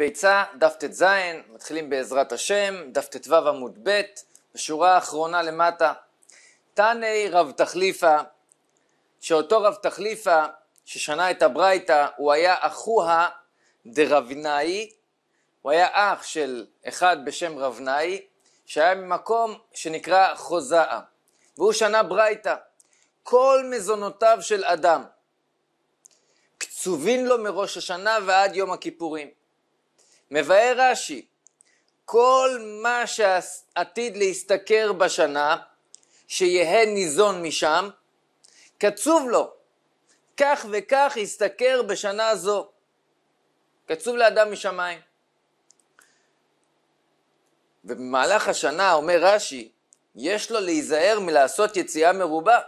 ביצה, דף ט"ז, מתחילים בעזרת השם, דף ט"ו עמוד ב', בשורה האחרונה למטה. תנאי רב תחליפה, שאותו רב תחליפה ששנה את הברייתא, הוא היה אחוה דרבנאי, הוא היה אח של אחד בשם רבנאי, שהיה ממקום שנקרא חוזאה, והוא שנה ברייתא. כל מזונותיו של אדם קצובין לו מראש השנה ועד יום הכיפורים. מבאר רש"י, כל מה שעתיד להשתכר בשנה, שיהא ניזון משם, קצוב לו, כך וכך ישתכר בשנה זו. קצוב לאדם משמיים. ובמהלך השנה, אומר רש"י, יש לו להיזהר מלעשות יציאה מרובה,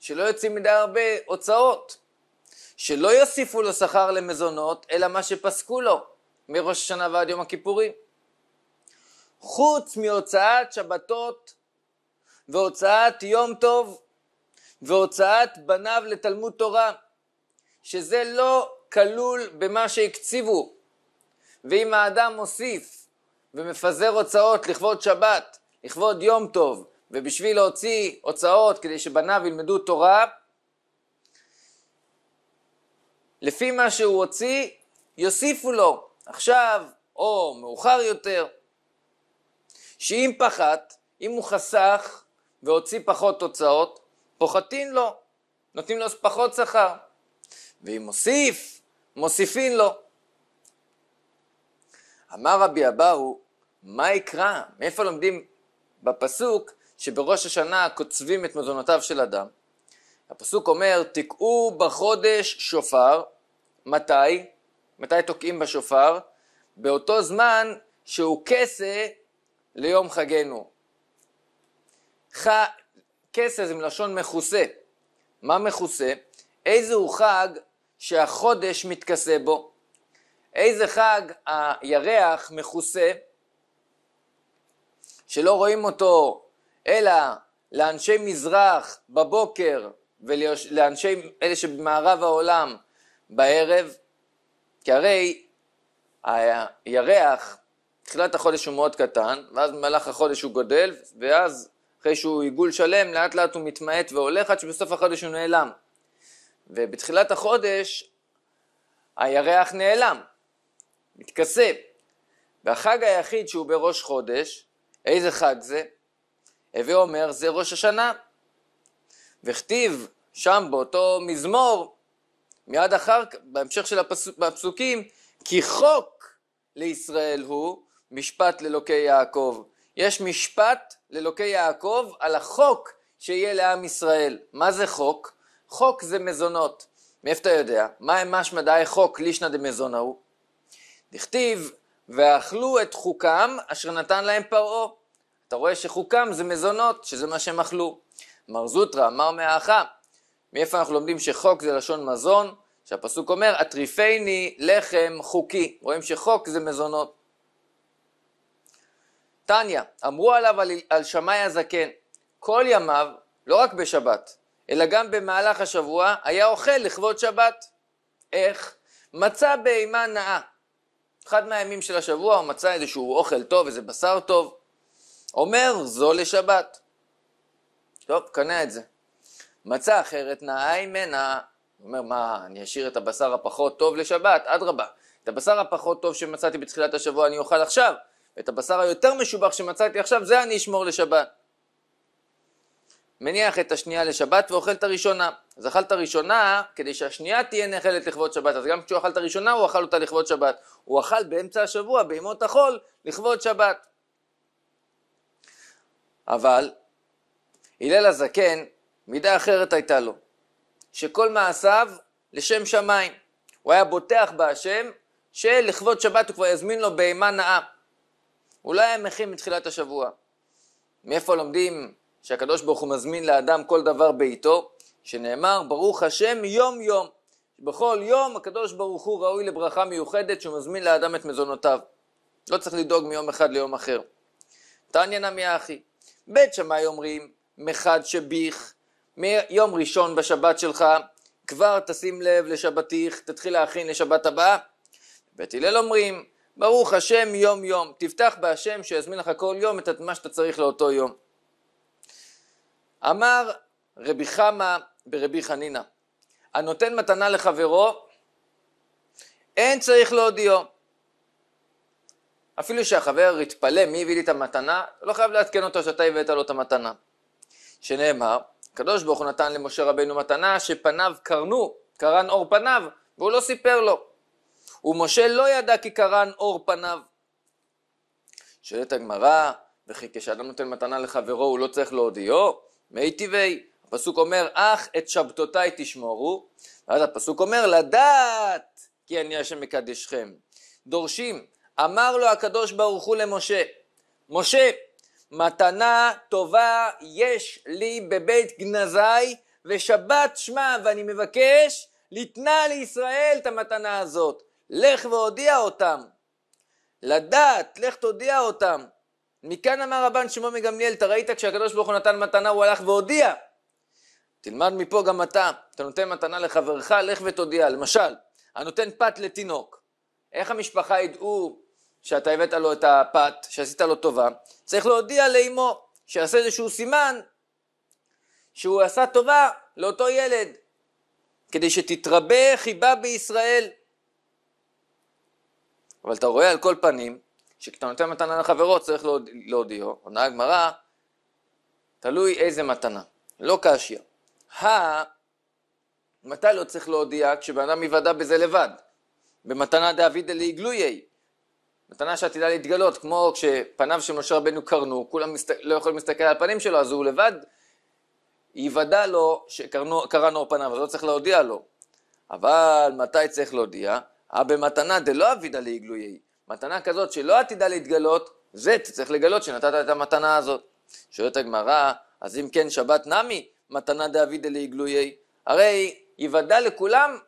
שלא יוצאים מדי הרבה הוצאות, שלא יוסיפו לו שכר למזונות, אלא מה שפסקו לו. מראש השנה ועד יום הכיפורים. חוץ מהוצאת שבתות והוצאת יום טוב והוצאת בניו לתלמוד תורה, שזה לא כלול במה שהקציבו. ואם האדם מוסיף ומפזר הוצאות לכבוד שבת, לכבוד יום טוב, ובשביל להוציא הוצאות כדי שבניו ילמדו תורה, לפי מה שהוא הוציא, יוסיפו לו. עכשיו או מאוחר יותר. שאם פחת, אם הוא חסך והוציא פחות תוצאות, פוחתים לו, נותנים לו פחות שכר. ואם מוסיף, מוסיפים לו. אמר רבי אבאו, מה יקרא? מאיפה לומדים בפסוק שבראש השנה קוצבים את מזונותיו של אדם? הפסוק אומר, תקעו בחודש שופר, מתי? מתי תוקעים בשופר? באותו זמן שהוא כסה ליום חגנו. ח... כסה זה מלשון מכוסה. מה מכוסה? הוא חג שהחודש מתכסה בו? איזה חג הירח מכוסה, שלא רואים אותו אלא לאנשי מזרח בבוקר ולאנשי אלה שבמערב העולם בערב? כי הרי הירח, תחילת החודש הוא מאוד קטן, ואז במהלך החודש הוא גודל, ואז אחרי שהוא עיגול שלם, לאט לאט הוא מתמעט והולך עד שבסוף החודש הוא נעלם. ובתחילת החודש הירח נעלם, מתכסה. והחג היחיד שהוא בראש חודש, איזה חג זה? הווה אומר זה ראש השנה. וכתיב שם באותו מזמור מיד אחר בהמשך של הפסוקים, כי חוק לישראל הוא משפט לאלוקי יעקב. יש משפט לאלוקי יעקב על החוק שיהיה לעם ישראל. מה זה חוק? חוק זה מזונות. מאיפה אתה יודע? מה הם משמדי חוק לישנא דמזונא הוא? דכתיב ואכלו את חוקם אשר נתן להם פרעה. אתה רואה שחוקם זה מזונות, שזה מה שהם אכלו. מר זוטרא אמר מאחה, מאיפה אנחנו לומדים שחוק זה לשון מזון? שהפסוק אומר, אטריפייני לחם חוקי. רואים שחוק זה מזונות. תניא, אמרו עליו על, על שמאי הזקן, כל ימיו, לא רק בשבת, אלא גם במהלך השבוע, היה אוכל לכבוד שבת. איך? מצא בהמה נאה. אחד מהימים של השבוע הוא מצא איזשהו אוכל טוב, איזה בשר טוב. אומר, זו לשבת. טוב, קנה את זה. מצה אחרת נאה ממנה, הוא אומר מה, אני אשאיר את הבשר הפחות טוב לשבת, אדרבה, את הבשר הפחות טוב שמצאתי בתחילת השבוע אני אוכל עכשיו, את הבשר היותר משובח שמצאתי עכשיו זה אני אשמור לשבת. מניח את השנייה לשבת ואוכל את הראשונה. אז אכל את הראשונה כדי שהשנייה תהיה נאכלת לכבוד שבת. אז גם כשהוא אכל את הראשונה הוא אכל אותה לכבוד שבת. הוא אכל באמצע השבוע, בימות החול, לכבוד שבת. אבל הלל הזקן מידה אחרת הייתה לו, שכל מעשיו לשם שמיים. הוא היה בוטח בהשם שלכבוד שבת הוא כבר יזמין לו בהמה נאה. הוא לא היה מכין מתחילת השבוע. מאיפה לומדים שהקדוש ברוך הוא מזמין לאדם כל דבר בעיתו? שנאמר ברוך השם יום יום. בכל יום הקדוש ברוך הוא ראוי לברכה מיוחדת שהוא מזמין לאדם את מזונותיו. לא צריך לדאוג מיום אחד ליום אחר. תניא נמי אחי, בית שמאי אומרים מחד שביך מיום ראשון בשבת שלך, כבר תשים לב לשבתיך, תתחיל להכין לשבת הבאה. בית הלל אומרים, ברוך השם יום יום, תפתח בהשם שיזמין לך כל יום את מה שאתה צריך לאותו יום. אמר רבי חמא ברבי חנינא, הנותן מתנה לחברו, אין צריך להודיעו. אפילו שהחבר יתפלא מי הביא לי את המתנה, לא חייב לעדכן אותו שאתה הבאת לו את המתנה. שנאמר, הקדוש ברוך הוא נתן למשה רבנו מתנה שפניו קרנו, קרן אור פניו, והוא לא סיפר לו. ומשה לא ידע כי קרן אור פניו. שואלת הגמרא, וכי כשאדם נותן מתנה לחברו הוא לא צריך להודיעו? מי טבעי. הפסוק אומר, אך את שבתותיי תשמורו, ואז הפסוק אומר, לדעת כי אני השם מקדשכם. דורשים, אמר לו הקדוש ברוך הוא למשה, משה, מתנה טובה יש לי בבית גנזי ושבת שמע ואני מבקש ליתנה לישראל את המתנה הזאת לך והודיע אותם לדעת לך תודיע אותם מכאן אמר רבן שמעון מגמליאל אתה ראית כשהקדוש ברוך הוא נתן מתנה הוא הלך והודיע תלמד מפה גם אתה אתה נותן מתנה לחברך לך ותודיע למשל הנותן פת לתינוק איך המשפחה ידעו שאתה הבאת לו את הפת, שעשית לו טובה, צריך להודיע לאמו שיעשה איזשהו סימן שהוא עשה טובה לאותו ילד, כדי שתתרבה חיבה בישראל. אבל אתה רואה על כל פנים, שכשאתה נותן מתנה לחברו צריך להודיעו, עונה הגמרא, תלוי איזה מתנה, לא קשיא. מתי לא צריך להודיע? כשבן אדם יוודע בזה לבד. במתנה דאבידא לעיגלויי. מתנה שעתידה להתגלות, כמו כשפניו של משה רבנו קרנו, כולם מסת... לא יכולים להסתכל על הפנים שלו, אז הוא לבד יוודע לו שקרנו נור פניו, אז לא צריך להודיע לו. אבל מתי צריך להודיע? אה, במתנה דלא אבידה לעיגלויי. מתנה כזאת שלא עתידה להתגלות, זה צריך לגלות שנתת את המתנה הזאת. שואלת הגמרא, אז אם כן שבת נמי, מתנה דאבידה לעיגלויי. הרי יוודע לכולם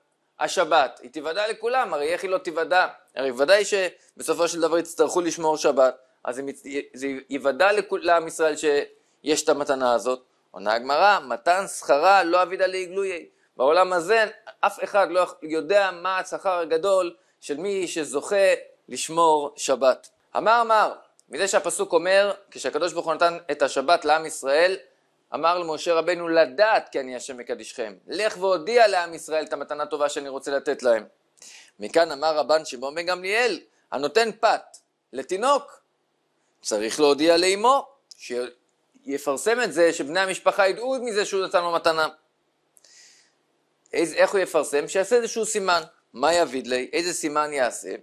השבת, היא תיוודע לכולם, הרי איך היא לא תיוודע? הרי ודאי שבסופו של דבר יצטרכו לשמור שבת, אז זה יוודע לעם ישראל שיש את המתנה הזאת. עונה הגמרא, מתן שכרה לא אבידה לעיגלויי. בעולם הזה אף אחד לא יודע מה השכר הגדול של מי שזוכה לשמור שבת. אמר אמר, מזה שהפסוק אומר, כשהקדוש ברוך הוא נתן את השבת לעם ישראל, אמר למשה רבנו לדעת כי אני השם מקדישכם. לך והודיע לעם ישראל את המתנה הטובה שאני רוצה לתת להם. מכאן אמר רבן שמעון בן גמליאל, הנותן פת לתינוק, צריך להודיע לאמו, שיפרסם את זה, שבני המשפחה ידעו מזה שהוא נתן לו מתנה. איך הוא יפרסם? שיעשה איזשהו סימן. מה יביד לי? איזה סימן יעשה?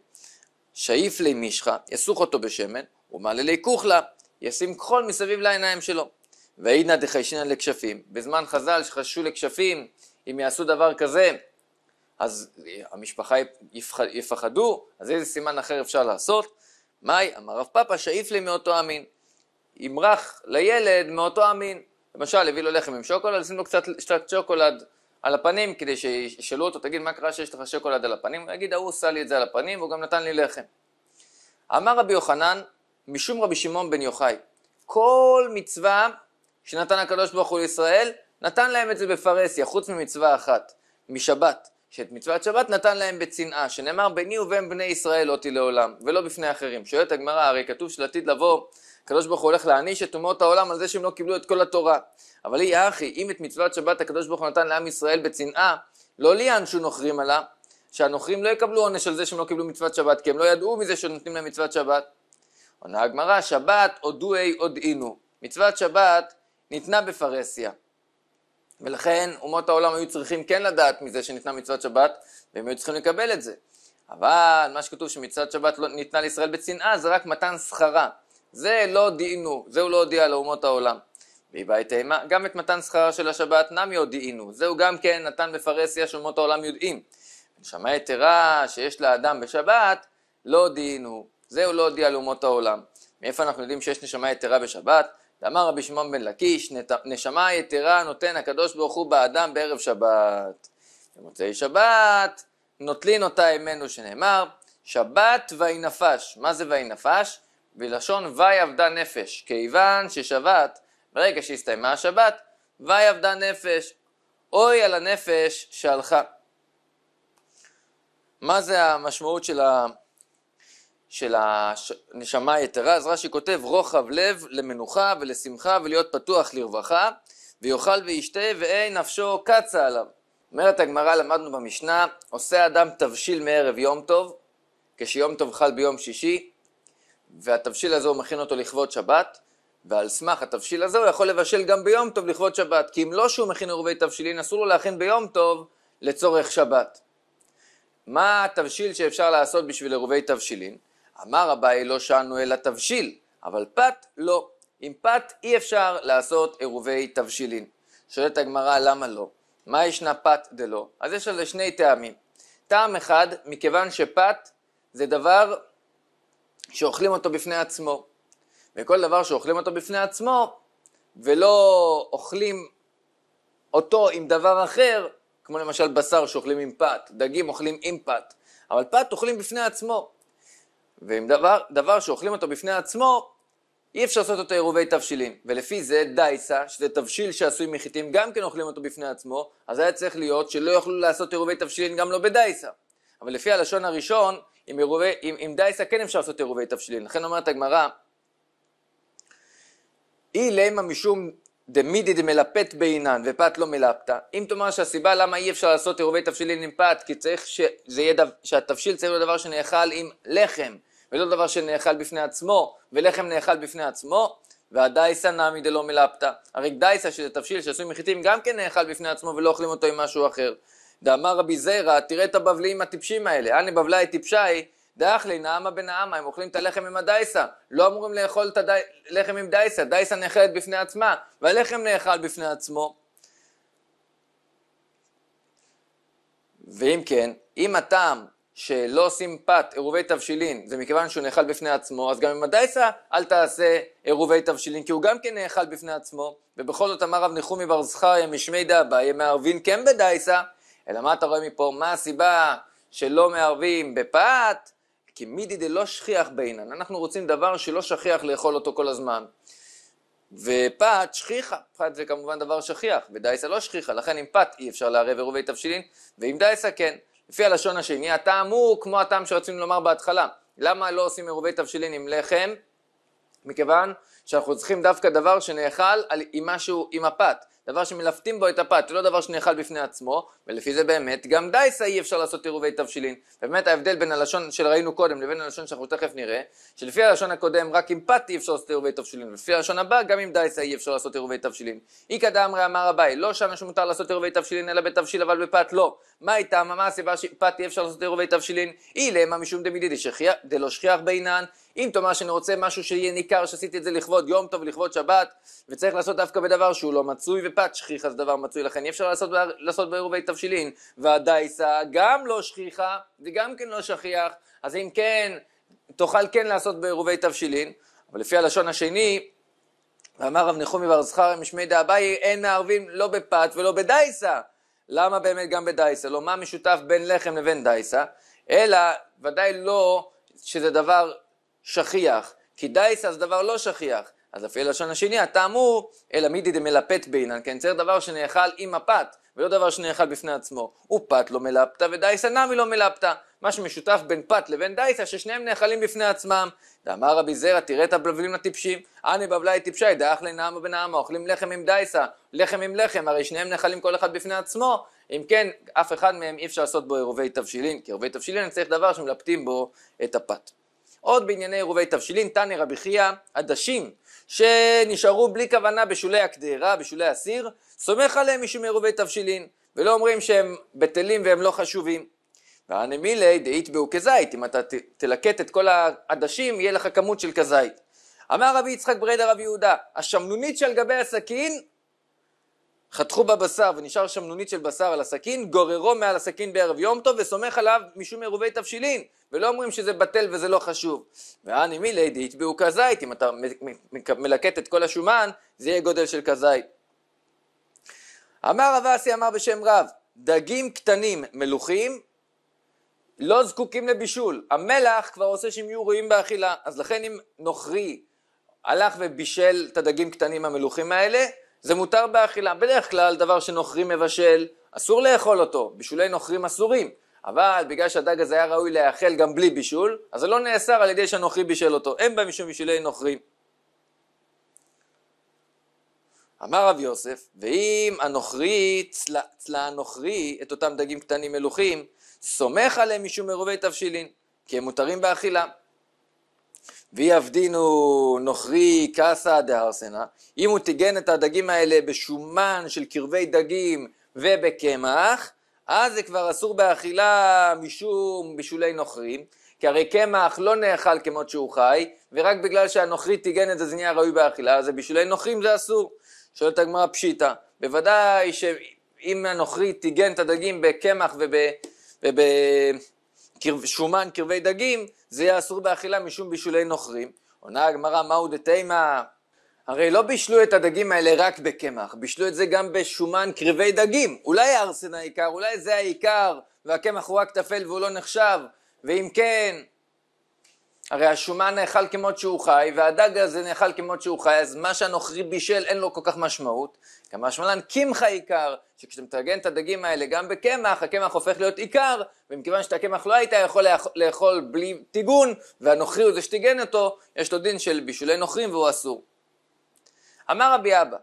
שאיף לי מישחה, יסוך אותו בשמן, ומעלה לי כוכלה, ישים כחול מסביב לעיניים שלו. ואידנא דחיישינא לכשפים, בזמן חז"ל שחששו לכשפים, אם יעשו דבר כזה, אז אה, המשפחה יפחדו, אז איזה סימן אחר אפשר לעשות? מאי, אמר רב פאפה, שאיף לי מאותו המין. ימרח לילד מאותו המין. למשל, הביא לו לחם עם שוקולד, שים לו קצת, קצת שוקולד על הפנים, כדי שישאלו אותו, תגיד, מה קרה שיש לך שוקולד על הפנים? הוא יגיד, ההוא עשה לי את זה על הפנים, והוא גם נתן לי לחם. אמר רבי יוחנן, משום רבי שמעון בן יוחאי, כל מצווה שנתן הקדוש ברוך הוא לישראל, נתן להם את זה בפרהסיה, חוץ ממצווה אחת, משבת. שאת מצוות שבת נתן להם בצנעה, שנאמר ביני ובין בני ישראל אותי לעולם, ולא בפני אחרים. שואלת הגמרא, הרי כתוב שלעתיד לבוא, הקדוש ברוך הוא הולך להעניש את אומות העולם על זה שהם לא קיבלו את כל התורה. אבל היא אחי, אם את מצוות שבת הקדוש ברוך הוא נתן לעם ישראל בצנעה, לא ליענשו נוכרים עלה, שהנוכרים לא יקבלו עונש על זה שהם לא קיבלו מצוות שבת, כי הם לא ידעו מזה שנותנים להם מצוות שבת. עונה הגמרא, שבת עודו אי עודינו. מצוות שבת ניתנה בפרהסיה. ולכן אומות העולם היו צריכים כן לדעת מזה שניתנה מצוות שבת, והם היו צריכים לקבל את זה. אבל מה שכתוב שמצוות שבת לא ניתנה לישראל בצנעה זה רק מתן שכרה. זה לא הודיענו, זה הוא לא הודיע לאומות העולם. ויבעט אימה, גם את מתן שכרה של השבת נמי הודיעינו, זהו גם כן נתן בפרהסיה שאומות העולם יודעים. נשמה יתרה שיש לאדם בשבת, לא הודיעינו, זהו לא הודיע לאומות העולם. מאיפה אנחנו יודעים שיש נשמה יתרה בשבת? דאמר רבי שמעון בן לקיש, נשמה יתרה נותן הקדוש ברוך הוא באדם בערב שבת. במוצאי שבת נוטלין אותה אמנו שנאמר, שבת ויהי נפש. מה זה ויהי נפש? בלשון ויהי אבדה נפש, כיוון ששבת, ברגע שהסתיימה השבת, ויהי אבדה נפש. אוי על הנפש שהלכה. מה זה המשמעות של ה... של הנשמה היתרה, אז רש"י כותב רוחב לב למנוחה ולשמחה ולהיות פתוח לרווחה ויאכל וישתה ואין נפשו קצה עליו. אומרת הגמרא למדנו במשנה עושה אדם תבשיל מערב יום טוב כשיום טוב חל ביום שישי והתבשיל הזה הוא מכין אותו לכבוד שבת ועל סמך התבשיל הזה הוא יכול לבשל גם ביום טוב לכבוד שבת כי אם לא שהוא מכין עירובי תבשילין אסור לו להכין ביום טוב לצורך שבת. מה התבשיל שאפשר לעשות בשביל עירובי תבשילין? אמר אביי לא שענו אלא תבשיל, אבל פת לא. עם פת אי אפשר לעשות עירובי תבשילין. שואלת הגמרא למה לא? מה ישנה פת דלא? אז יש על זה שני טעמים. טעם אחד, מכיוון שפת זה דבר שאוכלים אותו בפני עצמו. וכל דבר שאוכלים אותו בפני עצמו, ולא אוכלים אותו עם דבר אחר, כמו למשל בשר שאוכלים עם פת, דגים אוכלים עם פת, אבל פת אוכלים בפני עצמו. ועם דבר, דבר שאוכלים אותו בפני עצמו, אי אפשר לעשות אותו עירובי תבשילים. ולפי זה דייסה, שזה תבשיל שעשוי מחיטים, גם כן אוכלים אותו בפני עצמו, אז היה צריך להיות שלא יוכלו לעשות עירובי תבשילים גם לא בדייסה. אבל לפי הלשון הראשון, עם, עירובי, עם, עם דייסה כן אפשר לעשות עירובי תבשילים. לכן אומרת הגמרא, אי למה משום דמידי דמלפט בעינן ופת לא מלפטה, אם תאמר שהסיבה למה אי אפשר לעשות עירובי תבשילים עם פת, כי צריך שזה יהיה, דו, שהתבשיל צריך להיות דבר שנאכל עם לחם, ולא דבר שנאכל בפני עצמו, ולחם נאכל בפני עצמו, והדייסה נמי דלא מלפתא. הרי דייסה שזה תבשיל שעשוי מחיטים גם כן נאכל בפני עצמו ולא אוכלים אותו עם משהו אחר. דאמר רבי זיירא, תראה את הבבליים הטיפשים האלה, אנא בבלאי טיפשי, דאחלי נעמה בנעמה, הם אוכלים את הלחם עם הדייסה, לא אמורים לאכול את הלחם הדי... עם דייסה, דייסה נאכלת בפני עצמה, והלחם נאכל בפני עצמו. ואם כן, אם הטעם שלא עושים פת עירובי תבשילין זה מכיוון שהוא נאכל בפני עצמו אז גם עם הדייסה אל תעשה עירובי תבשילין כי הוא גם כן נאכל בפני עצמו ובכל זאת אמר רב ניחומי בר זכריה משמי דאביי מערבין כן בדייסה אלא מה אתה רואה מפה מה הסיבה שלא מערבים בפת כי מידי דלא שכיח בעינן אנחנו רוצים דבר שלא שכיח לאכול אותו כל הזמן ופת שכיחה, פת זה כמובן דבר שכיח, ודייסה לא שכיחה, לכן עם פת אי אפשר לערב עירובי תבשילין, ועם דייסה כן. לפי הלשון השני, הטעם הוא כמו הטעם שרצינו לומר בהתחלה. למה לא עושים מרובי תבשילין עם לחם? מכיוון שאנחנו צריכים דווקא דבר שנאכל על, עם משהו, עם הפת, דבר שמלפטים בו את הפת, זה לא דבר שנאכל בפני עצמו, ולפי זה באמת גם דייסה אי אפשר לעשות עירובי תבשילין. באמת ההבדל בין הלשון שראינו קודם לבין הלשון שאנחנו תכף נראה, שלפי הלשון הקודם רק עם פת אי אפשר לעשות עירובי תבשילין, ולפי הלשון הבא גם עם דייסה אי אפשר לעשות עירובי תבשילין. איכא דאמרי אמר אביי, לא שאנשים מותר לעשות עירובי תבשילין אלא בתבשיל אבל בפת לא, מה הייתה, מה הסיבה שפתי אפשר לעשות עירובי תבשילין? אי למה משום דמידי דלא שכיח בעינן. אם תאמר שאני רוצה משהו שיהיה ניכר שעשיתי את זה לכבוד יום טוב, לכבוד שבת, וצריך לעשות דווקא בדבר שהוא לא מצוי, ופת שכיחה זה דבר מצוי, לכן אי אפשר לעשות, לעשות בעירובי תבשילין. והדייסה גם לא שכיחה, וגם כן לא שכיח, אז אם כן, תוכל כן לעשות בעירובי תבשילין, אבל לפי הלשון השני, ואמר רב נחומי בר זכר משמי דאביי, אין הערבים לא בפת ולא בדייסה. למה באמת גם בדייסה לא? מה משותף בין לחם לבין דייסה? אלא ודאי לא שזה דבר שכיח, כי דייסה זה דבר לא שכיח. אז לפי הלשון השני, הטעם הוא, אלא מידי דמלפט בינן, כן? צריך דבר שנאכל עם הפת, ולא דבר שנאכל בפני עצמו. ופת לא מלפטה ודייסה נמי לא מלפטה. מה שמשותף בין פת לבין דייסה, ששניהם נאכלים בפני עצמם. ואמר רבי זרע, תראה את הבבלים הטיפשים, אני בבלי טיפשי, דאח לנעמה בנעמה, אוכלים לחם עם דייסה, לחם עם לחם, הרי שניהם נאכלים כל אחד בפני עצמו. אם כן, אף אחד מהם אי אפשר לעשות בו עירובי תבשילין, כי עירובי תבשילין צריך דבר שמלפטים בו את הפת. עוד בענייני עירובי תבשילין, תנא רבי חייא, עדשים שנשארו בלי כוונה בשולי הקדירה, בשולי הסיר, סומך עליהם משום עירובי תבשילין, ולא אומרים שהם בטלים והם לא חשובים. והנמילי בהו כזית, אם אתה תלקט את כל העדשים, יהיה לך כמות של כזית. אמר רבי יצחק ברדה רבי יהודה, השמנונית שעל גבי הסכין חתכו בבשר ונשאר שם נונית של בשר על הסכין, גוררו מעל הסכין בערב יום טוב וסומך עליו משום עירובי תבשילין, ולא אומרים שזה בטל וזה לא חשוב. ואני מילי דהתבעו כזית, אם אתה מלקט את כל השומן, זה יהיה גודל של כזית. אמר רב אסי אמר בשם רב, דגים קטנים מלוכים לא זקוקים לבישול, המלח כבר עושה שהם יהיו ראויים באכילה, אז לכן אם נוכרי הלך ובישל את הדגים קטנים המלוכים האלה, זה מותר באכילה. בדרך כלל דבר שנוכרי מבשל, אסור לאכול אותו, בישולי נוכרים אסורים. אבל בגלל שהדג הזה היה ראוי להיאכל גם בלי בישול, אז זה לא נאסר על ידי שהנוכרי בישל אותו. אין בה משום בישולי נוכרים. אמר רב יוסף, ואם הנוכרי, צלה, צלה הנוכרי את אותם דגים קטנים מלוכים, סומך עליהם משום מרובי תבשילין, כי הם מותרים באכילה. ויבדינו נוכרי קסא דהרסנה, אם הוא טיגן את הדגים האלה בשומן של קרבי דגים ובקמח, אז זה כבר אסור באכילה משום בשולי נוכרים, כי הרי קמח לא נאכל כמות שהוא חי, ורק בגלל שהנוכרי טיגן את זה זה נהיה ראוי באכילה, אז בשולי נוכרים זה אסור. שואלת הגמרא פשיטא, בוודאי שאם הנוכרי טיגן את הדגים בקמח וב... וב... שומן קרבי דגים, זה יהיה אסור באכילה משום בישולי נוכרים. עונה הגמרא, מהו דתימה? הרי לא בישלו את הדגים האלה רק בקמח, בישלו את זה גם בשומן קרבי דגים. אולי הארסן העיקר, אולי זה העיקר, והקמח הוא רק טפל והוא לא נחשב, ואם כן, הרי השומן נאכל כמות שהוא חי, והדג הזה נאכל כמות שהוא חי, אז מה שהנוכרי בישל אין לו כל כך משמעות, כמה שמלן קמחה עיקר, שכשאתה מטרגן את הדגים האלה גם בקמח, הקמח הופך להיות עיקר, ומכיוון שאת הקמח לא היית יכול לאכול בלי טיגון, והנוכרי הוא זה שטיגן אותו, יש לו דין של בישולי נוכרים והוא אסור. אמר רבי אבא,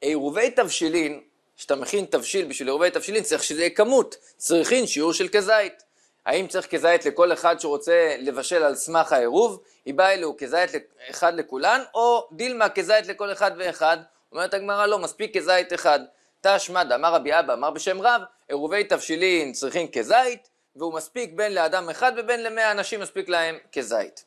עירובי תבשילין, כשאתה מכין תבשיל בשביל עירובי תבשילין, צריך שזה יהיה כמות, צריכין שיעור של כזית. האם צריך כזית לכל אחד שרוצה לבשל על סמך העירוב? היא באה אלו כזית אחד לכולן, או דילמה כזית לכל אחד ואחד, אומרת הגמרא לא, מספיק כזית אחד. תשמד, אמר רבי אבא, אמר בשם רב, עירובי תבשילין צריכים כזית, והוא מספיק בין לאדם אחד ובין למאה אנשים מספיק להם כזית.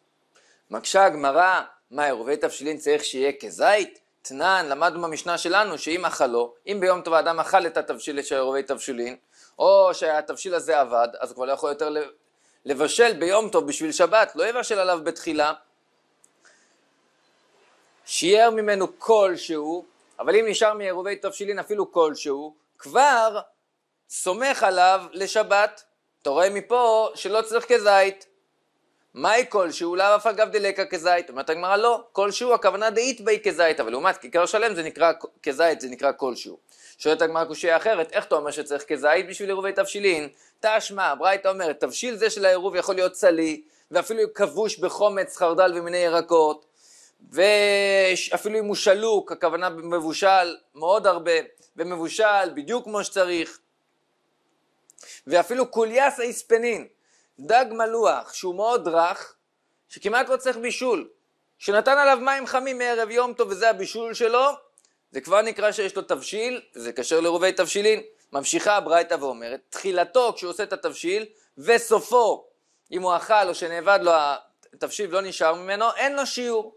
מקשה הגמרא, מה עירובי תבשילין צריך שיהיה כזית? תנן, למדנו במשנה שלנו שאם אכלו, אם ביום טוב האדם אכל את התבשיל של עירובי תבשילין, או שהתבשיל הזה עבד, אז כבר לא יכול יותר לבשל ביום טוב בשביל שבת, לא יבשל עליו בתחילה. שיער ממנו כלשהו, אבל אם נשאר מעירובי תבשילין אפילו כלשהו, כבר סומך עליו לשבת. אתה רואה מפה שלא צריך כזית. מהי כלשהו? לאו אף אגב דלקה כזית. אומרת הגמרא לא, כלשהו הכוונה דאית בהי כזית, אבל לעומת כיכר שלם זה נקרא כזית, זה נקרא כלשהו. שואלת הגמרא קושייה אחרת, איך אתה אומר שצריך כזית בשביל עירובי תבשילין? תשמע, הברייתא אומרת, תבשיל זה של העירוב יכול להיות צלי, ואפילו כבוש בחומץ, חרדל ומיני ירקות. ואפילו אם הוא שלוק, הכוונה מבושל מאוד הרבה, ומבושל בדיוק כמו שצריך. ואפילו קוליאס האיספנין, דג מלוח שהוא מאוד רך, שכמעט לא צריך בישול, שנתן עליו מים חמים מערב יום טוב וזה הבישול שלו, זה כבר נקרא שיש לו תבשיל, זה כשר לרובי תבשילין. ממשיכה הברייתא ואומרת, תחילתו כשהוא עושה את התבשיל, וסופו, אם הוא אכל או שנאבד לו התבשיל ולא נשאר ממנו, אין לו שיעור.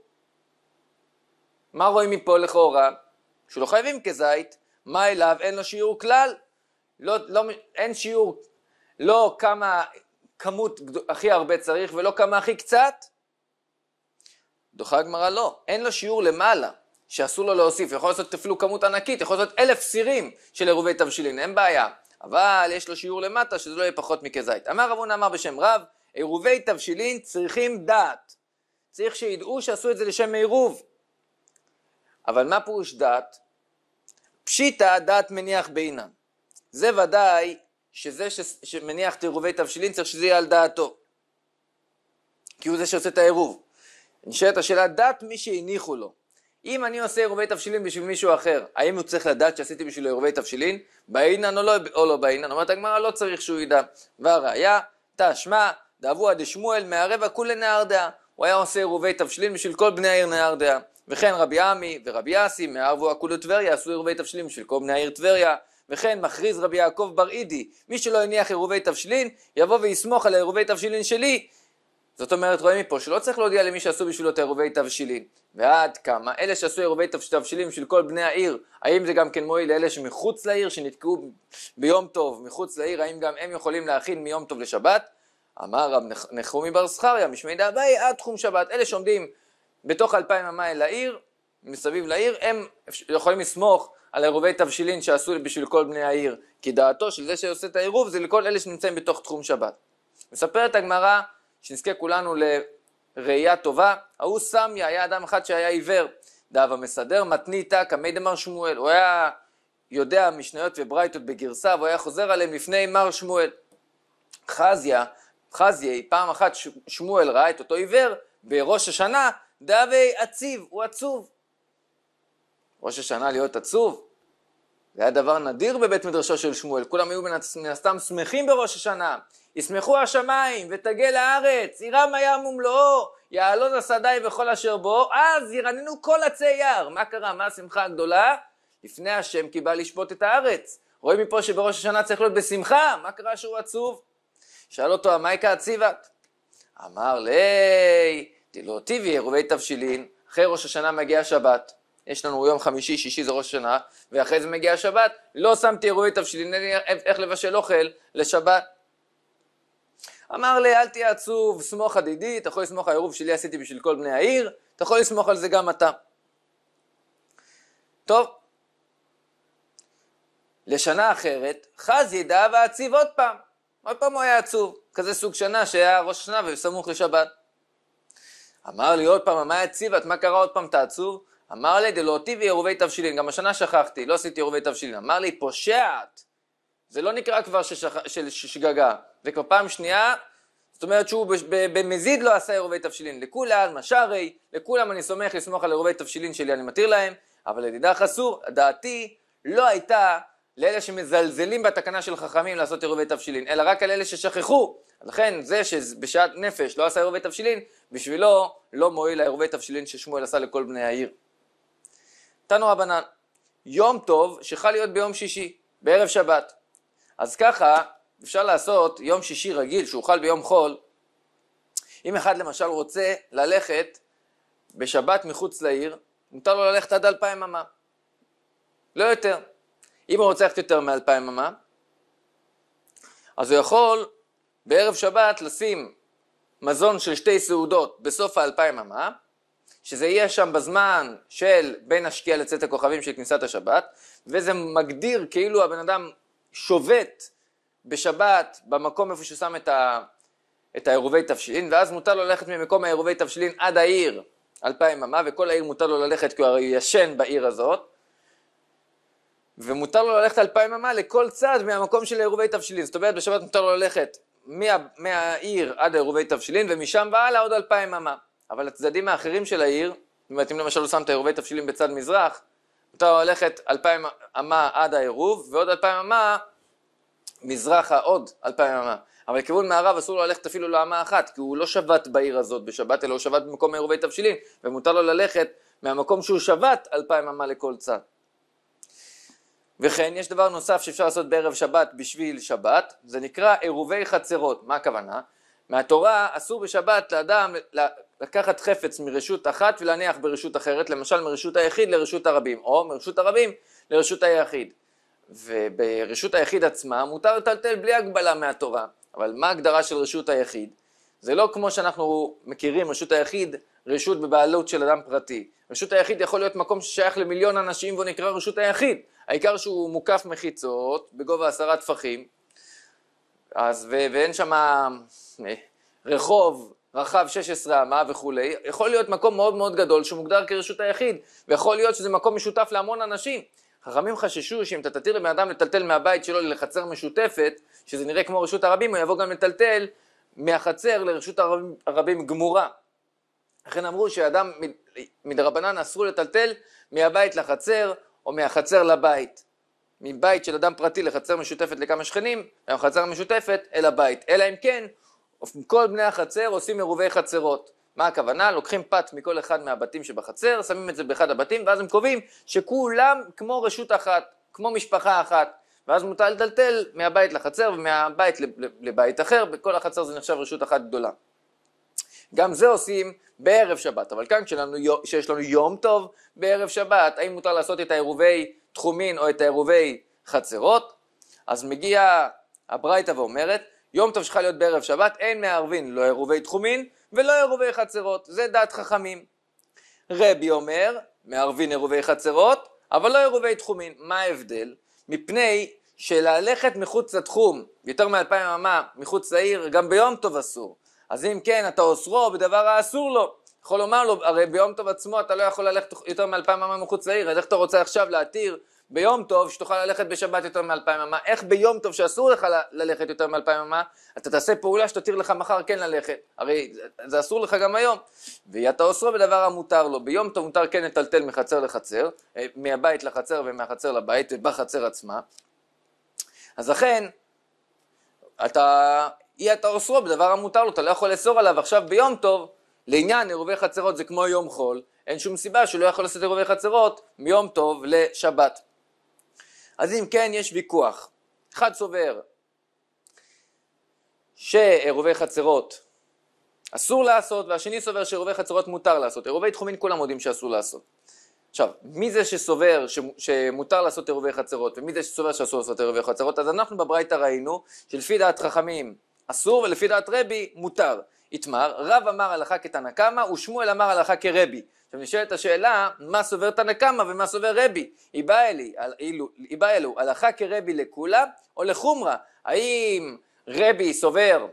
מה רואים מפה לכאורה? שלא חייבים כזית, מה אליו? אין לו שיעור כלל. לא, לא, אין שיעור, לא כמה כמות הכי הרבה צריך ולא כמה הכי קצת. דוחה הגמרא לא, אין לו שיעור למעלה, שאסור לו להוסיף, יכול לעשות אפילו כמות ענקית, יכול לעשות אלף סירים של עירובי תבשילין, אין בעיה, אבל יש לו שיעור למטה שזה לא יהיה פחות מכזית. אמר רב הונא אמר בשם רב, עירובי תבשילין צריכים דעת, צריך שידעו שעשו את זה לשם עירוב, אבל מה פירוש דת? פשיטא דת מניח בינם. זה ודאי שזה ש... שמניח את עירובי תבשילין צריך שזה יהיה על דעתו. כי הוא זה שעושה את העירוב. נשאלת השאלה, דת מי שהניחו לו. אם אני עושה עירובי תבשילין בשביל מישהו אחר, האם הוא צריך לדעת שעשיתי בשבילו עירובי תבשילין? בעינן או לא, או לא בעינן? אומרת הגמרא, לא צריך שהוא ידע. והראיה, תשמע, דאבוה דשמואל, מערבה כולי נהר דעה. הוא היה עושה עירובי תבשילין בשביל כל בני העיר נהר דעה. וכן רבי עמי ורבי אסי מערבו הכולו טבריה עשו עירובי תבשילין של כל בני העיר טבריה וכן מכריז רבי יעקב בר אידי מי שלא הניח עירובי תבשילין יבוא ויסמוך על העירובי תבשילין שלי זאת אומרת רואים מפה שלא צריך להודיע למי שעשו בשבילו את העירובי תבשילין ועד כמה אלה שעשו עירובי תבשילים של כל בני העיר האם זה גם כן מועיל לאלה שמחוץ לעיר שנתקעו ביום טוב מחוץ לעיר האם גם הם יכולים להכין מיום טוב לשבת אמר רב נחומי בר זכריה משמי דאביי עד תחום שבת אלה שעומדים בתוך אלפיים המייל לעיר, מסביב לעיר, הם יכולים לסמוך על עירובי תבשילין שעשו בשביל כל בני העיר, כי דעתו של זה שעושה את העירוב זה לכל אלה שנמצאים בתוך תחום שבת. מספרת הגמרא, שנזכה כולנו לראייה טובה, ההוא סמיה היה אדם אחד שהיה עיוור, דאב המסדר מתניתא כמי דמר שמואל, הוא היה יודע משניות וברייתות בגרסה והוא היה חוזר עליהם לפני מר שמואל. חזיה, חזיה, פעם אחת שמואל ראה את אותו עיוור בראש השנה דאבי עציב, הוא עצוב. ראש השנה להיות עצוב, זה היה דבר נדיר בבית מדרשו של שמואל, כולם היו מן הסתם שמחים בראש השנה. ישמחו השמיים ותגל הארץ, ירם הים ומלואו, יעלון השדי וכל אשר בו, אז ירננו כל עצי יער. מה קרה? מה השמחה הגדולה? לפני השם כי בא לשפוט את הארץ. רואים מפה שבראש השנה צריך להיות בשמחה, מה קרה שהוא עצוב? שאל אותו המייקה הציבת. אמר ליה לו, טבעי, עירובי תבשילין, אחרי ראש השנה מגיע שבת, יש לנו יום חמישי, שישי זה ראש השנה, ואחרי זה מגיע שבת, לא שמתי עירובי תבשילין, אין לי איך לבשל אוכל לשבת. אמר לי, אל תהיה עצוב, סמוך עדידי, אתה יכול לסמוך על העירוב שלי עשיתי בשביל כל בני העיר, אתה יכול לסמוך על זה גם אתה. טוב, לשנה אחרת, חז ידע ועציב עוד פעם. עוד פעם הוא היה עצוב, כזה סוג שנה שהיה ראש שנה וסמוך לשבת. אמר לי עוד פעם, מה יציב את? מה קרה עוד פעם, אתה עצוב? אמר לי, דלאוטיבי ועירובי תבשילין, גם השנה שכחתי, לא עשיתי עירובי תבשילין. אמר לי, פושעת! זה לא נקרא כבר ששכ... של שגגה, זה כבר פעם שנייה, זאת אומרת שהוא במזיד לא עשה עירובי תבשילין. לכולי עלמא שרי, לכולם אני סומך לסמוך על עירובי תבשילין שלי, אני מתיר להם, אבל לדידך אסור, דעתי לא הייתה לאלה שמזלזלים בתקנה של חכמים לעשות עירובי תבשילין, אלא רק על אלה ששכחו. לכן זה שבשעת נפש לא עשה עירובי תבשילין, בשבילו לא מועיל העירובי תבשילין ששמואל עשה לכל בני העיר. תנו רבנן, יום טוב שחל להיות ביום שישי, בערב שבת. אז ככה אפשר לעשות יום שישי רגיל שהוא חל ביום חול. אם אחד למשל רוצה ללכת בשבת מחוץ לעיר, מותר לו ללכת עד אלפיים אמה. לא יותר. אם הוא רוצה ללכת יותר מאלפיים אמה, אז הוא יכול בערב שבת לשים מזון של שתי סעודות בסוף האלפיים אמה, שזה יהיה שם בזמן של בין השקיעה לצאת הכוכבים של כניסת השבת, וזה מגדיר כאילו הבן אדם שובת בשבת במקום איפה ששם את, ה, את העירובי תבשילין, ואז מותר לו ללכת ממקום העירובי תבשילין עד העיר אלפיים אמה, וכל העיר מותר לו ללכת כי הוא הרי ישן בעיר הזאת, ומותר לו ללכת אלפיים אמה לכל צד מהמקום של עירובי תבשילין. זאת אומרת, בשבת מותר לו ללכת מה, מהעיר עד עירובי תבשילין, ומשם והלאה עוד אלפיים אמה. אבל הצדדים האחרים של העיר, זאת אומרת, אם למשל הוא שם את עירובי תבשילין בצד מזרח, מותר לו ללכת אלפיים אמה עד העירוב, ועוד אלפיים אמה מזרחה עוד אלפיים אמה. אבל לכיוון מערב אסור לו ללכת אפילו לאמה אחת, כי הוא לא שבת בעיר הזאת בשבת, אלא הוא שבת במקום עירובי תבשילין, ומותר לו ללכת מהמקום שהוא שבת אלפיים אמה לכל צד. וכן יש דבר נוסף שאפשר לעשות בערב שבת בשביל שבת, זה נקרא עירובי חצרות. מה הכוונה? מהתורה אסור בשבת לאדם לקחת חפץ מרשות אחת ולהניח ברשות אחרת, למשל מרשות היחיד לרשות הרבים, או מרשות הרבים לרשות היחיד. וברשות היחיד עצמה מותר לטלטל בלי הגבלה מהתורה, אבל מה ההגדרה של רשות היחיד? זה לא כמו שאנחנו מכירים רשות היחיד, רשות בבעלות של אדם פרטי. רשות היחיד יכול להיות מקום ששייך למיליון אנשים והוא נקרא רשות היחיד. העיקר שהוא מוקף מחיצות בגובה עשרה טפחים, אז ו- ואין שם אה, רחוב רחב 16 אמה וכולי, יכול להיות מקום מאוד מאוד גדול שמוגדר כרשות היחיד, ויכול להיות שזה מקום משותף להמון אנשים. חכמים חששו שאם אתה תתיר לבן אדם לטלטל מהבית שלו לחצר משותפת, שזה נראה כמו רשות הרבים, הוא יבוא גם לטלטל מהחצר לרשות הרבים, הרבים גמורה. לכן אמרו שאדם מדרבנן אסור לטלטל מהבית לחצר, או מהחצר לבית. מבית של אדם פרטי לחצר משותפת לכמה שכנים, מהחצר המשותפת אל הבית. אלא אם כן, כל בני החצר עושים עירובי חצרות. מה הכוונה? לוקחים פת מכל אחד מהבתים שבחצר, שמים את זה באחד הבתים, ואז הם קובעים שכולם כמו רשות אחת, כמו משפחה אחת. ואז מותר לטלטל מהבית לחצר ומהבית לבית אחר, בכל החצר זה נחשב רשות אחת גדולה. גם זה עושים בערב שבת, אבל כאן כשיש לנו יום טוב בערב שבת, האם מותר לעשות את העירובי תחומין או את העירובי חצרות? אז מגיע הברייתא ואומרת, יום טוב שלך להיות בערב שבת, אין מערבין לא עירובי תחומין ולא עירובי חצרות, זה דעת חכמים. רבי אומר, מערבין עירובי חצרות, אבל לא עירובי תחומין. מה ההבדל? מפני שללכת מחוץ לתחום, יותר מאלפיים אמה מחוץ לעיר, גם ביום טוב אסור. אז אם כן, אתה אוסרו בדבר האסור לו. יכול לומר לו, הרי ביום טוב עצמו אתה לא יכול ללכת יותר מאלפיים אמה מחוץ לעיר, אז איך אתה רוצה עכשיו להתיר ביום טוב שתוכל ללכת בשבת יותר מאלפיים אמה? איך ביום טוב שאסור לך ללכת יותר מאלפיים אמה, אתה תעשה פעולה שתתיר לך מחר כן ללכת? הרי זה אסור לך גם היום. ואתה אוסרו בדבר המותר לו. ביום טוב מותר כן לטלטל מחצר לחצר, אה, מהבית לחצר ומהחצר לבית ובחצר עצמה. אז לכן, אתה אי אתה אוסרו בדבר המותר לו, אתה לא יכול לאסור עליו עכשיו ביום טוב. לעניין עירובי חצרות זה כמו יום חול, אין שום סיבה שהוא לא יכול לעשות עירובי חצרות מיום טוב לשבת. אז אם כן, יש ויכוח. אחד סובר שעירובי חצרות אסור לעשות, והשני סובר שעירובי חצרות מותר לעשות. עירובי תחומים כולם יודעים שאסור לעשות. עכשיו, מי זה שסובר שמותר לעשות עירובי חצרות, ומי זה שסובר שאסור לעשות עירובי חצרות? אז אנחנו בברייתא ראינו שלפי דעת חכמים אסור, ולפי דעת רבי, מותר. יתמר, רב אמר הלכה כתנא קמא, ושמואל אמר הלכה כרבי. עכשיו נשאלת השאלה, מה סובר תנא קמא ומה סובר רבי? היא באה אלו, הלכה כרבי לקולא או לחומרה? האם רבי סובר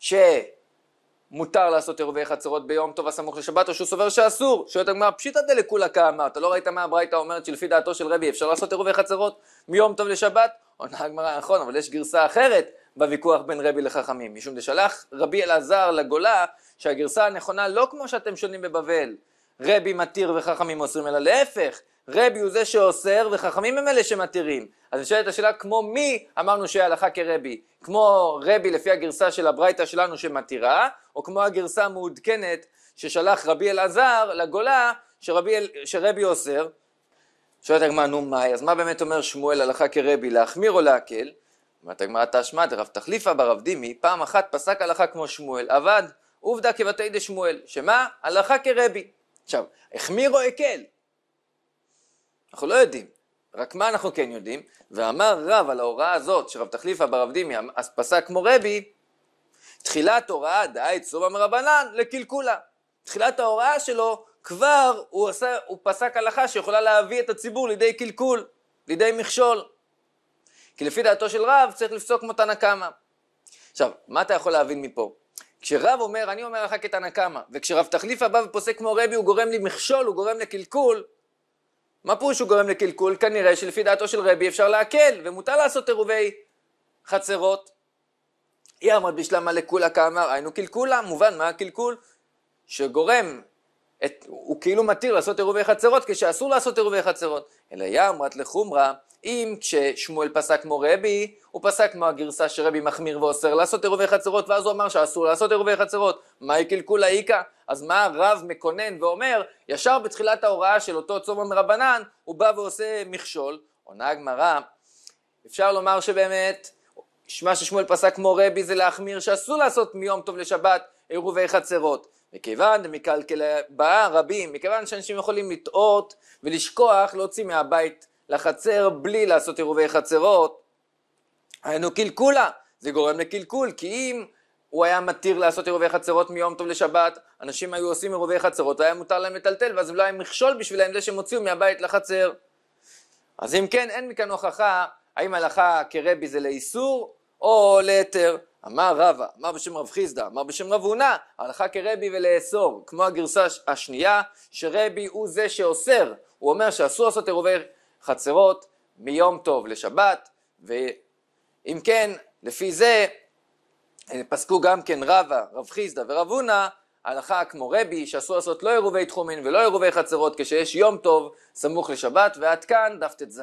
שמותר לעשות עירובי חצרות ביום טוב הסמוך לשבת, או שהוא סובר שאסור? שואלת הגמרא, פשיטא דלקולא קאמר, אתה לא ראית מה הברייתא אומרת שלפי דעתו של רבי אפשר לעשות עירובי חצרות מיום טוב לשבת? עונה הגמרא, נכון, אבל יש גרסה אחרת. בוויכוח בין רבי לחכמים, משום דשלח רבי אלעזר לגולה שהגרסה הנכונה לא כמו שאתם שונים בבבל, רבי מתיר וחכמים אוסרים, אלא להפך, רבי הוא זה שאוסר וחכמים הם אלה שמתירים. אז נשאלת השאלה כמו מי אמרנו שההלכה כרבי, כמו רבי לפי הגרסה של הברייתא שלנו שמתירה, או כמו הגרסה המעודכנת ששלח רבי אלעזר לגולה שרבי, אל... שרבי אוסר. שואלת הגמרא נו מאי, אז מה באמת אומר שמואל הלכה כרבי, להחמיר או להקל? אומרת הגמרא תשמע דרב תחליפה ברב דימי פעם אחת פסק הלכה כמו שמואל עבד עובדה כבתי דשמואל שמה הלכה כרבי עכשיו החמיר או הקל אנחנו לא יודעים רק מה אנחנו כן יודעים ואמר רב על ההוראה הזאת שרב תחליפה ברב דימי אמ- אז פסק כמו רבי תחילת הוראה דעה אצלו במרבנן לקלקולה תחילת ההוראה שלו כבר הוא, עשה, הוא פסק הלכה שיכולה להביא את הציבור לידי קלקול לידי מכשול כי לפי דעתו של רב צריך לפסוק כמו תנא קמא. עכשיו, מה אתה יכול להבין מפה? כשרב אומר, אני אומר לך כתנא קמא, וכשרב תחליפה בא ופוסק כמו רבי, הוא גורם לי מכשול, הוא גורם לקלקול. מה פירוש הוא גורם לקלקול? כנראה שלפי דעתו של רבי אפשר להקל, ומותר לעשות עירובי חצרות. יעמוד בשלמה לקולה כאמר, היינו קלקולה, מובן מה הקלקול? שגורם, את, הוא כאילו מתיר לעשות עירובי חצרות, כשאסור לעשות עירובי חצרות. אלא יעמרת לחומרה, אם כששמואל פסק כמו רבי, הוא פסק כמו הגרסה שרבי מחמיר ואוסר לעשות עירובי חצרות, ואז הוא אמר שאסור לעשות עירובי חצרות. מהי קלקולה איכא? אז מה הרב מקונן ואומר, ישר בתחילת ההוראה של אותו צום המרבנן, הוא בא ועושה מכשול. עונה הגמרא, אפשר לומר שבאמת, מה ששמואל פסק כמו רבי זה להחמיר שאסור לעשות מיום טוב לשבת עירובי חצרות. מכיוון דמקלקל באה רבים, מכיוון שאנשים יכולים לטעות ולשכוח להוציא מהבית לחצר בלי לעשות עירובי חצרות, היינו קלקולה, זה גורם לקלקול, כי אם הוא היה מתיר לעשות עירובי חצרות מיום טוב לשבת, אנשים היו עושים עירובי חצרות, היה מותר להם לטלטל, ואז לא היה מכשול בשבילם זה שהם הוציאו מהבית לחצר. אז אם כן, אין מכאן הוכחה האם הלכה כרבי זה לאיסור או להיתר. אמר רבא, אמר בשם רב חיסדא, אמר בשם רב הונא, הלכה כרבי ולאסור, כמו הגרסה השנייה, שרבי הוא זה שאוסר, הוא אומר שאסור לעשות עירובי חצרות מיום טוב לשבת, ואם כן, לפי זה אה, פסקו גם כן רבא, רב חיסדא ורב הונא הלכה כמו רבי שאסור לעשות לא עירובי תחומין ולא עירובי חצרות כשיש יום טוב סמוך לשבת ועד כאן דף ט"ז